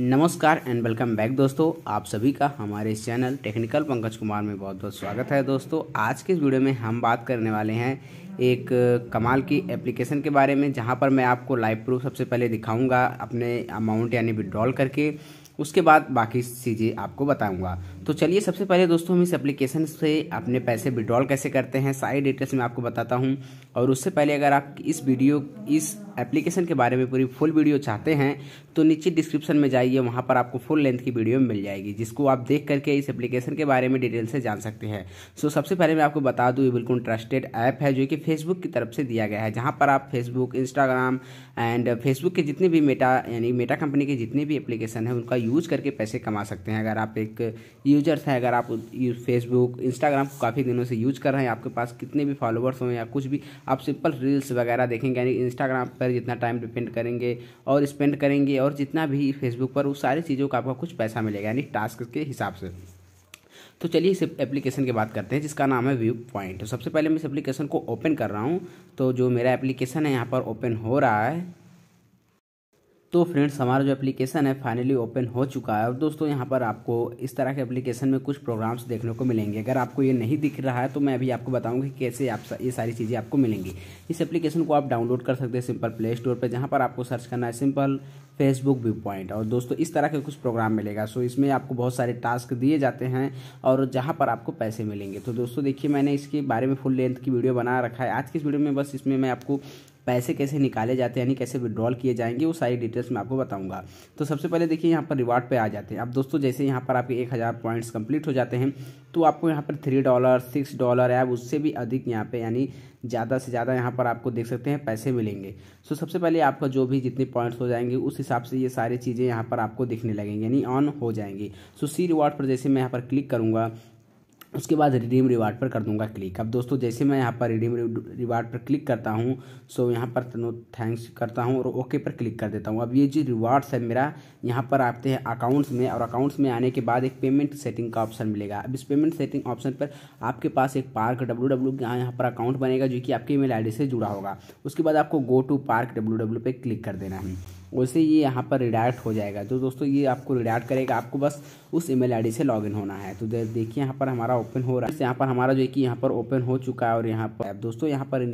नमस्कार and welcome back दोस्तों आप सभी का हमारे चैनल टेक्निकल पंकज कुमार में बहुत बहुत स्वागत है दोस्तों आज के इस वीडियो में हम बात करने वाले हैं एक कमाल की एप्लीकेशन के बारे में जहां पर मैं आपको लाइव प्रूफ सबसे पहले दिखाऊंगा अपने अमाउंट यानी विड्रॉल करके उसके बाद बाकी चीज़ें आपको बताऊंगा तो चलिए सबसे पहले दोस्तों हम इस एप्लीकेशन से अपने पैसे विड्रॉल कैसे करते हैं सारी डिटेल्स मैं आपको बताता हूँ और उससे पहले अगर आप इस वीडियो इस एप्लीकेशन के बारे में पूरी फुल वीडियो चाहते हैं तो नीचे डिस्क्रिप्शन में जाइए वहाँ पर आपको फुल लेंथ की वीडियो मिल जाएगी जिसको आप देख करके इस एप्लीकेशन के बारे में डिटेल से जान सकते हैं सो सबसे पहले मैं आपको बता दूँ ये बिल्कुल ट्रस्टेड ऐप है जो कि फेसबुक की तरफ से दिया गया है जहाँ पर आप फेसबुक इंस्टाग्राम एंड फेसबुक के जितने भी मेटा यानी मेटा कंपनी के जितने भी एप्लीकेशन है उनका यूज करके पैसे कमा सकते हैं अगर आप एक यूजर्स हैं अगर आप फेसबुक इंस्टाग्राम को काफ़ी दिनों से यूज कर रहे हैं आपके पास कितने भी फॉलोवर्स हों या कुछ भी आप सिंपल रील्स वगैरह देखेंगे यानी इंस्टाग्राम पर जितना टाइम डिपेंड करेंगे और स्पेंड करेंगे और जितना भी फेसबुक पर उस सारी चीज़ों का आपका कुछ पैसा मिलेगा यानी टास्क के हिसाब से तो चलिए इस एप्लीकेशन की बात करते हैं जिसका नाम है व्यू पॉइंट तो सबसे पहले मैं इस एप्लीकेशन को ओपन कर रहा हूँ तो जो मेरा एप्लीकेशन है यहाँ पर ओपन हो रहा है तो फ्रेंड्स हमारा जो एप्लीकेशन है फाइनली ओपन हो चुका है और दोस्तों यहाँ पर आपको इस तरह के एप्लीकेशन में कुछ प्रोग्राम्स देखने को मिलेंगे अगर आपको ये नहीं दिख रहा है तो मैं अभी आपको कि कैसे आप ये सारी चीज़ें आपको मिलेंगी इस एप्लीकेशन को आप डाउनलोड कर सकते हैं सिंपल प्ले स्टोर पर जहाँ पर आपको सर्च करना है सिंपल फेसबुक व्यू पॉइंट और दोस्तों इस तरह के कुछ प्रोग्राम मिलेगा सो इसमें आपको बहुत सारे टास्क दिए जाते हैं और जहाँ पर आपको पैसे मिलेंगे तो दोस्तों देखिए मैंने इसके बारे में फुल लेंथ की वीडियो बना रखा है आज की इस वीडियो में बस इसमें मैं आपको पैसे कैसे निकाले जाते हैं यानी कैसे विड्रॉल किए जाएंगे वो सारी डिटेल्स मैं आपको बताऊंगा तो सबसे पहले देखिए यहाँ पर रिवार्ड पे आ जाते हैं अब दोस्तों जैसे यहाँ पर आपके एक हज़ार पॉइंट्स कंप्लीट हो जाते हैं तो आपको यहाँ पर थ्री डॉलर सिक्स डॉलर या उससे भी अधिक यहाँ पे यानी ज़्यादा से ज़्यादा यहाँ पर आपको देख सकते हैं पैसे मिलेंगे सो तो सबसे पहले आपका जो भी जितने पॉइंट्स हो जाएंगे उस हिसाब से ये सारी चीज़ें यहाँ पर आपको दिखने लगेंगी यानी ऑन हो जाएंगी सो सी रिवार्ड पर जैसे मैं यहाँ पर क्लिक करूँगा उसके बाद रिडीम रिवार्ड पर कर दूंगा क्लिक अब दोस्तों जैसे मैं यहाँ पर रिडीम रिवार्ड पर क्लिक करता हूँ सो यहाँ पर तनो थैंक्स करता हूँ और ओके पर क्लिक कर देता हूँ अब ये जो रिवार्ड्स है मेरा यहाँ पर आते हैं अकाउंट्स में और अकाउंट्स में आने के बाद एक पेमेंट सेटिंग का ऑप्शन मिलेगा अब इस पेमेंट सेटिंग ऑप्शन पर आपके पास एक पार्क डब्ल्यू डब्ल्यू यहाँ पर अकाउंट बनेगा जो कि आपके ई आई से जुड़ा होगा उसके बाद आपको go to park W W पर क्लिक कर देना है वैसे ये यहाँ पर रिडायरेक्ट हो जाएगा तो दोस्तों ये आपको रिडायरेक्ट करेगा आपको बस उस ईमेल आईडी से लॉगिन होना है तो देखिए यहाँ पर हमारा ओपन हो रहा है यहाँ पर हमारा जो है कि यहाँ पर ओपन हो चुका है और यहाँ पर दोस्तों यहाँ पर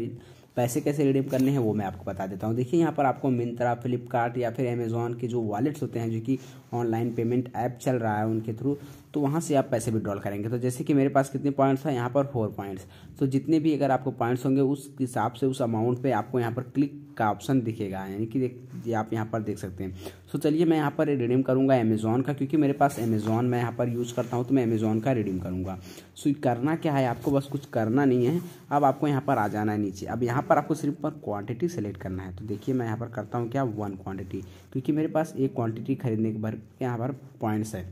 पैसे कैसे रिडीम करने हैं वो मैं आपको बता देता हूँ देखिए यहाँ पर आपको मिंत्रा फ्लिपकार्ट या फिर अमेजोन के जो वॉलेट्स होते हैं जो कि ऑनलाइन पेमेंट ऐप चल रहा है उनके थ्रू तो वहाँ से आप पैसे विड्रॉल करेंगे तो जैसे कि मेरे पास कितने पॉइंट्स हैं यहाँ पर फोर पॉइंट्स तो जितने भी अगर आपको पॉइंट्स होंगे उस हिसाब से उस अमाउंट पे आपको यहाँ पर क्लिक का ऑप्शन दिखेगा यानी कि देख आप यहाँ पर देख सकते हैं सो तो चलिए मैं यहाँ पर रिडीम करूँगा अमेज़ोन का क्योंकि मेरे पास अमेज़ोन मैं यहाँ पर यूज़ करता हूँ तो मैं अमेज़ोन का रिडीम करूँगा सो करना क्या है आपको बस कुछ करना नहीं है अब आपको यहाँ पर आ जाना है नीचे अब यहाँ पर आपको सिर्फ पर क्वान्टिटी सेलेक्ट करना है तो देखिए मैं यहाँ पर करता हूँ क्या वन क्वान्टिटी क्योंकि मेरे पास एक क्वान्टिटी खरीदने के भर यहाँ पर पॉइंट्स है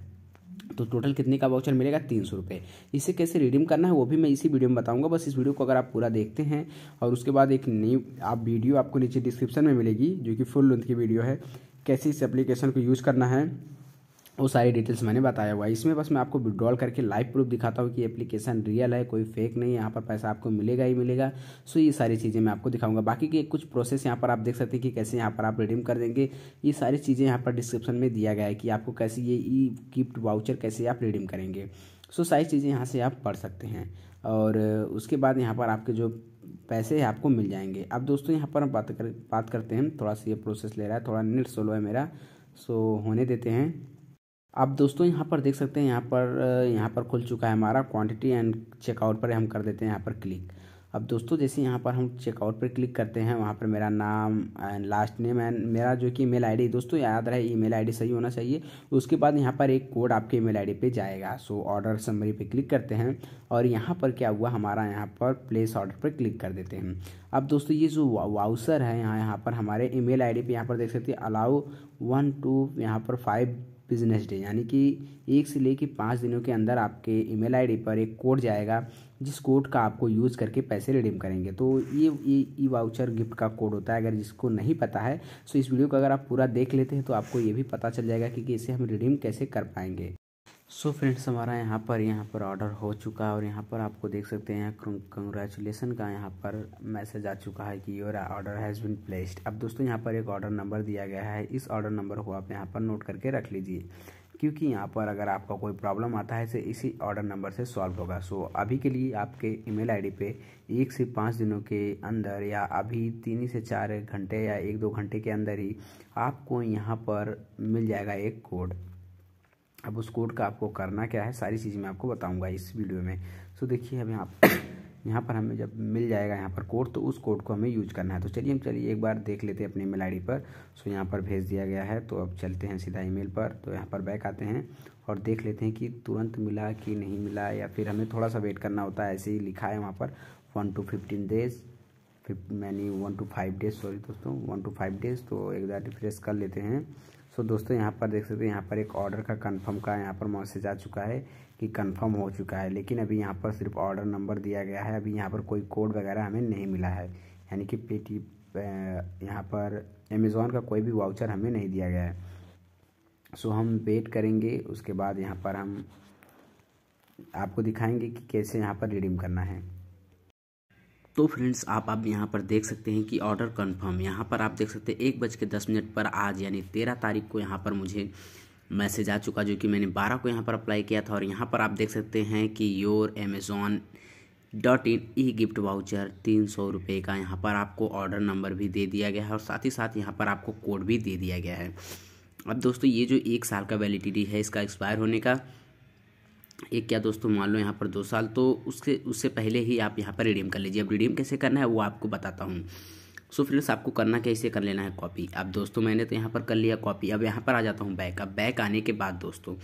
तो टोटल कितने का वाउचर मिलेगा तीन सौ रुपये इसे कैसे रिडीम करना है वो भी मैं इसी वीडियो में बताऊंगा बस इस वीडियो को अगर आप पूरा देखते हैं और उसके बाद एक नई आप वीडियो आपको नीचे डिस्क्रिप्शन में मिलेगी जो कि फुल लेंथ की वीडियो है कैसे इस एप्लीकेशन को यूज़ करना है वो सारी डिटेल्स मैंने बताया हुआ है इसमें बस मैं आपको विड्रॉल करके लाइव प्रूफ दिखाता हूँ कि एप्लीकेशन रियल है कोई फेक नहीं है यहाँ पर पैसा आपको मिलेगा ही मिलेगा सो ये सारी चीज़ें मैं आपको दिखाऊंगा बाकी के कुछ प्रोसेस यहाँ पर आप देख सकते हैं कि कैसे यहाँ पर आप रिडीम कर देंगे ये सारी चीज़ें यहाँ पर डिस्क्रिप्शन में दिया गया है कि आपको कैसे ये ई गिफ्ट वाउचर कैसे आप रिडीम करेंगे सो सारी चीज़ें यहाँ से आप पढ़ सकते हैं और उसके बाद यहाँ पर आपके जो पैसे आपको मिल जाएंगे अब दोस्तों यहाँ पर हम बात कर बात करते हैं थोड़ा सा ये प्रोसेस ले रहा है थोड़ा नेट स्लो है मेरा सो होने देते हैं आप दोस्तों यहाँ पर देख सकते हैं यहाँ पर यहाँ पर खुल चुका है हमारा क्वांटिटी एंड चेकआउट पर हम कर देते हैं यहाँ पर क्लिक अब दोस्तों जैसे यहाँ पर हम चेकआउट पर क्लिक करते हैं वहाँ पर मेरा नाम एंड लास्ट नेम एंड मेरा जो कि ईमेल आईडी दोस्तों याद रहे ईमेल आईडी सही होना चाहिए उसके बाद यहाँ पर एक कोड आपके ईमेल आईडी पे जाएगा सो ऑर्डर समरी पे क्लिक करते हैं और यहाँ पर क्या हुआ हमारा यहाँ पर प्लेस ऑर्डर पर क्लिक कर देते हैं अब दोस्तों ये जो वाउसर है यहाँ यहाँ पर हमारे ई मेल आई पर यहाँ पर देख सकते हैं अलाउ वन टू यहाँ पर फाइव बिजनेस डे यानी कि एक से लेकर पाँच दिनों के अंदर आपके ईमेल आईडी पर एक कोड जाएगा जिस कोड का आपको यूज़ करके पैसे रिडीम करेंगे तो ये ई वाउचर गिफ्ट का कोड होता है अगर जिसको नहीं पता है तो इस वीडियो को अगर आप पूरा देख लेते हैं तो आपको ये भी पता चल जाएगा कि इसे हम रिडीम कैसे कर पाएंगे सो so फ्रेंड्स हमारा यहाँ पर यहाँ पर ऑर्डर हो चुका है और यहाँ पर आपको देख सकते हैं यहाँ कंग्रेचुलेसन का यहाँ पर मैसेज आ चुका है कि your order has been placed अब दोस्तों यहाँ पर एक ऑर्डर नंबर दिया गया है इस ऑर्डर नंबर को आप यहाँ पर नोट करके रख लीजिए क्योंकि यहाँ पर अगर आपका कोई प्रॉब्लम आता है तो इसी ऑर्डर नंबर से सॉल्व होगा सो so, अभी के लिए आपके ईमेल आईडी पे एक से पाँच दिनों के अंदर या अभी तीन ही से चार घंटे या एक दो घंटे के अंदर ही आपको यहाँ पर मिल जाएगा एक कोड अब उस कोड का आपको करना क्या है सारी चीज़ें मैं आपको बताऊंगा इस वीडियो में सो देखिए हम यहाँ यहाँ पर हमें जब मिल जाएगा यहाँ पर कोड तो उस कोड को हमें यूज करना है तो चलिए हम चलिए एक बार देख लेते हैं अपने ईमेल आई पर सो यहाँ पर भेज दिया गया है तो अब चलते हैं सीधा ईमेल पर तो यहाँ पर बैक आते हैं और देख लेते हैं कि तुरंत मिला कि नहीं मिला या फिर हमें थोड़ा सा वेट करना होता है ऐसे ही लिखा है वहाँ पर one two fifteen days many one two five days sorry दोस्तों वन टू फाइव डेज तो एक बार रिफ्रेश कर लेते हैं सो दोस्तों यहाँ पर देख सकते हैं यहाँ पर एक ऑर्डर का कंफर्म का यहाँ पर मैसेज आ चुका है कि कंफर्म हो चुका है लेकिन अभी यहाँ पर सिर्फ ऑर्डर नंबर दिया गया है अभी यहाँ पर कोई कोड वगैरह हमें नहीं मिला है यानी कि टी यहाँ पर अमेज़ोन का कोई भी वाउचर हमें नहीं दिया गया है सो हम वेट करेंगे उसके बाद यहाँ पर हम आपको दिखाएंगे कि कैसे यहाँ पर रिडीम करना है तो फ्रेंड्स आप अब यहाँ पर देख सकते हैं कि ऑर्डर कंफर्म यहाँ पर आप देख सकते हैं एक बज के दस मिनट पर आज यानी तेरह तारीख को यहाँ पर मुझे मैसेज आ चुका जो कि मैंने बारह को यहाँ पर अप्लाई किया था और यहाँ पर आप देख सकते हैं कि your Amazon dot in e gift voucher तीन सौ रुपये का यहाँ पर आपको ऑर्डर नंबर भी दे दिया गया है और साथ ही साथ यहाँ पर आपको कोड भी दे दिया गया है अब दोस्तों ये जो एक साल का वैलिडिटी है इसका एक्सपायर होने का एक क्या दोस्तों मान लो यहाँ पर दो साल तो उसके उससे पहले ही आप यहाँ पर रिडीम कर लीजिए अब रिडीम कैसे करना है वो आपको बताता हूँ सो so फ्रेंड्स आपको करना कैसे कर लेना है कॉपी अब दोस्तों मैंने तो यहाँ पर कर लिया कॉपी अब यहाँ पर आ जाता हूँ बैक अब बैक आने के बाद दोस्तों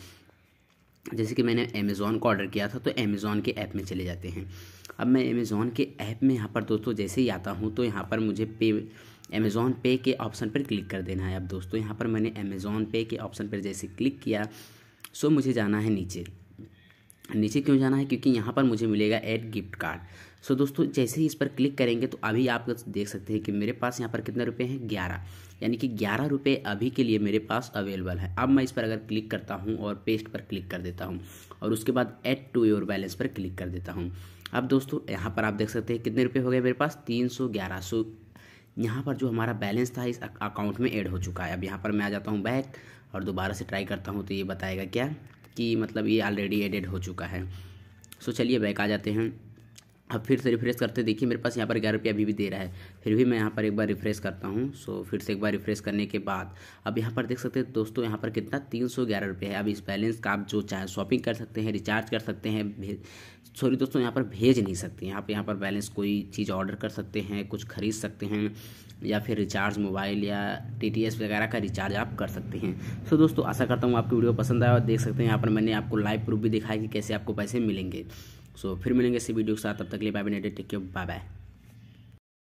जैसे कि मैंने अमेज़ोन का ऑर्डर किया था तो अमेज़ोन के ऐप में चले जाते हैं अब मैं अमेज़ोन के ऐप में यहाँ पर दोस्तों जैसे ही आता हूँ तो यहाँ पर मुझे पे अमेज़ोन पे के ऑप्शन पर क्लिक कर देना है अब दोस्तों यहाँ पर मैंने अमेज़ोन पे के ऑप्शन पर जैसे क्लिक किया सो मुझे जाना है नीचे नीचे क्यों जाना है क्योंकि यहाँ पर मुझे मिलेगा एड गिफ्ट कार्ड सो दोस्तों जैसे ही इस पर क्लिक करेंगे तो अभी आप देख सकते हैं कि मेरे पास यहाँ पर कितने रुपए हैं ग्यारह यानी कि ग्यारह रुपये अभी के लिए मेरे पास अवेलेबल है अब मैं इस पर अगर क्लिक करता हूँ और पेस्ट पर क्लिक कर देता हूँ और उसके बाद एड टू योर बैलेंस पर क्लिक कर देता हूँ अब दोस्तों यहाँ पर आप देख सकते हैं कितने रुपये हो गए मेरे पास तीन सौ ग्यारह सौ यहाँ पर जो हमारा बैलेंस था इस अकाउंट में ऐड हो चुका है अब यहाँ पर मैं आ जाता हूँ बैक और दोबारा से ट्राई करता हूँ तो ये बताएगा क्या कि मतलब ये ऑलरेडी एडिट हो चुका है सो चलिए बैक आ जाते हैं अब फिर से रिफ्रेश करते देखिए मेरे पास यहाँ पर ग्यारह रुपया अभी भी दे रहा है फिर भी मैं यहाँ पर एक बार रिफ्रेश करता हूँ सो फिर से एक बार रिफ्रेश करने के बाद अब यहाँ पर देख सकते हैं दोस्तों यहाँ पर कितना तीन सौ ग्यारह रुपये है अब इस बैलेंस का आप जो चाहे शॉपिंग कर सकते हैं रिचार्ज कर सकते हैं भेज सॉरी दोस्तों यहाँ पर भेज नहीं सकते यहाँ पर यहाँ पर बैलेंस कोई चीज़ ऑर्डर कर सकते हैं कुछ खरीद सकते हैं या फिर रिचार्ज मोबाइल या टी टी एस वगैरह का रिचार्ज आप कर सकते हैं सो दोस्तों आशा करता हूँ आपकी वीडियो पसंद आया और देख सकते हैं यहाँ पर मैंने आपको लाइव प्रूफ भी दिखाया कि कैसे आपको पैसे मिलेंगे सो so, फिर मिलेंगे इसी वीडियो के साथ तब तक लिए bye bye take bye bye